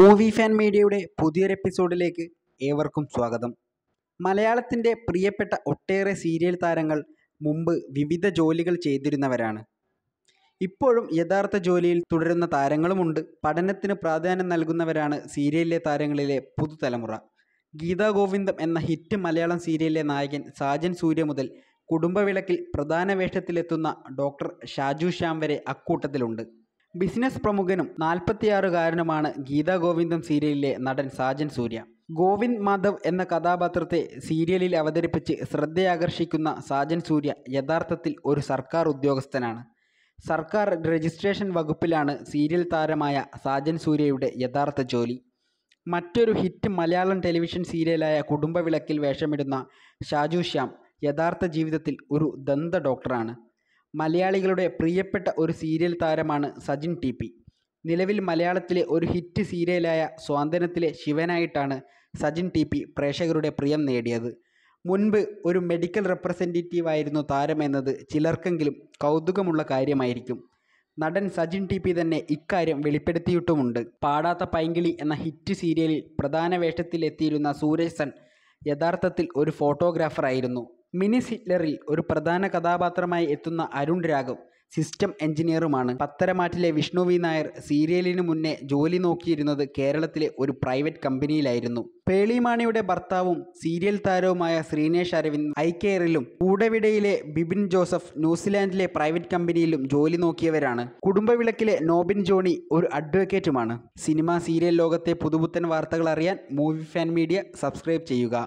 movie fan മീഡിയയുടെ പുതിയൊരു എപ്പിസോഡിലേക്ക് ഏവർക്കും സ്വാഗതം മലയാളത്തിൻ്റെ പ്രിയപ്പെട്ട ഒട്ടേറെ സീരിയൽ താരങ്ങൾ മുമ്പ് വിവിധ ജോലികൾ ചെയ്തിരുന്നവരാണ് ഇപ്പോഴും യഥാർത്ഥ ജോലിയിൽ തുടരുന്ന താരങ്ങളുമുണ്ട് പഠനത്തിന് പ്രാധാന്യം നൽകുന്നവരാണ് സീരിയലിലെ താരങ്ങളിലെ പുതുതലമുറ ഗീതാ ഗോവിന്ദം എന്ന ഹിറ്റ് മലയാളം സീരിയലിലെ നായകൻ സാജൻ സൂര്യ മുതൽ കുടുംബവിളക്കിൽ പ്രധാന വേഷത്തിലെത്തുന്ന ഡോക്ടർ ഷാജു ശ്യാം വരെ അക്കൂട്ടത്തിലുണ്ട് ബിസിനസ് പ്രമുഖനും നാൽപ്പത്തിയാറുകാരനുമാണ് ഗീതാ ഗോവിന്ദം സീരിയലിലെ നടൻ സാജൻ സൂര്യ ഗോവിന്ദ് മാധവ് എന്ന കഥാപാത്രത്തെ സീരിയലിൽ അവതരിപ്പിച്ച് ശ്രദ്ധയാകർഷിക്കുന്ന സാജൻ സൂര്യ യഥാർത്ഥത്തിൽ ഒരു സർക്കാർ ഉദ്യോഗസ്ഥനാണ് സർക്കാർ രജിസ്ട്രേഷൻ വകുപ്പിലാണ് സീരിയൽ താരമായ സാജൻ സൂര്യയുടെ യഥാർത്ഥ ജോലി മറ്റൊരു ഹിറ്റ് മലയാളം ടെലിവിഷൻ സീരിയലായ കുടുംബവിളക്കിൽ വേഷമിടുന്ന ഷാജു ശ്യാം യഥാർത്ഥ ജീവിതത്തിൽ ഒരു ദന്ത ഡോക്ടറാണ് മലയാളികളുടെ പ്രിയപ്പെട്ട ഒരു സീരിയൽ താരമാണ് സജിൻ ടി പി നിലവിൽ മലയാളത്തിലെ ഒരു ഹിറ്റ് സീരിയലായ സ്വാതന്ത്ര്യത്തിലെ ശിവനായിട്ടാണ് സജിൻ ടി പി പ്രേക്ഷകരുടെ പ്രിയം നേടിയത് മുൻപ് ഒരു മെഡിക്കൽ താരം താരമെന്നത് ചിലർക്കെങ്കിലും കൗതുകമുള്ള കാര്യമായിരിക്കും നടൻ സജിൻ ടി പി തന്നെ ഇക്കാര്യം വെളിപ്പെടുത്തിയിട്ടുമുണ്ട് പാടാത്ത പൈങ്കിളി എന്ന ഹിറ്റ് സീരിയലിൽ പ്രധാന വേഷത്തിലെത്തിയിരുന്ന സൂരജ് സൺ യഥാർത്ഥത്തിൽ ഒരു ഫോട്ടോഗ്രാഫറായിരുന്നു മിനിസ് ഹിറ്റ്ലറിൽ ഒരു പ്രധാന കഥാപാത്രമായി എത്തുന്ന അരുൺ രാഘവ് സിസ്റ്റം എഞ്ചിനീയറുമാണ് പത്തരമാറ്റിലെ വിഷ്ണു വി നായർ സീരിയലിനു മുന്നേ ജോലി നോക്കിയിരുന്നത് കേരളത്തിലെ ഒരു പ്രൈവറ്റ് കമ്പനിയിലായിരുന്നു പേളിമാണിയുടെ ഭർത്താവും സീരിയൽ താരവുമായ ശ്രീനേഷ് അരവിന്ദ് ഐക്കെയറിലും കൂടവിടയിലെ ബിബിൻ ജോസഫ് ന്യൂസിലാൻഡിലെ പ്രൈവറ്റ് കമ്പനിയിലും ജോലി നോക്കിയവരാണ് കുടുംബവിളക്കിലെ നോബിൻ ജോണി ഒരു അഡ്വക്കേറ്റുമാണ് സിനിമ സീരിയൽ ലോകത്തെ പുതുപുത്തൻ വാർത്തകൾ അറിയാൻ മൂവി ഫാൻ മീഡിയ സബ്സ്ക്രൈബ് ചെയ്യുക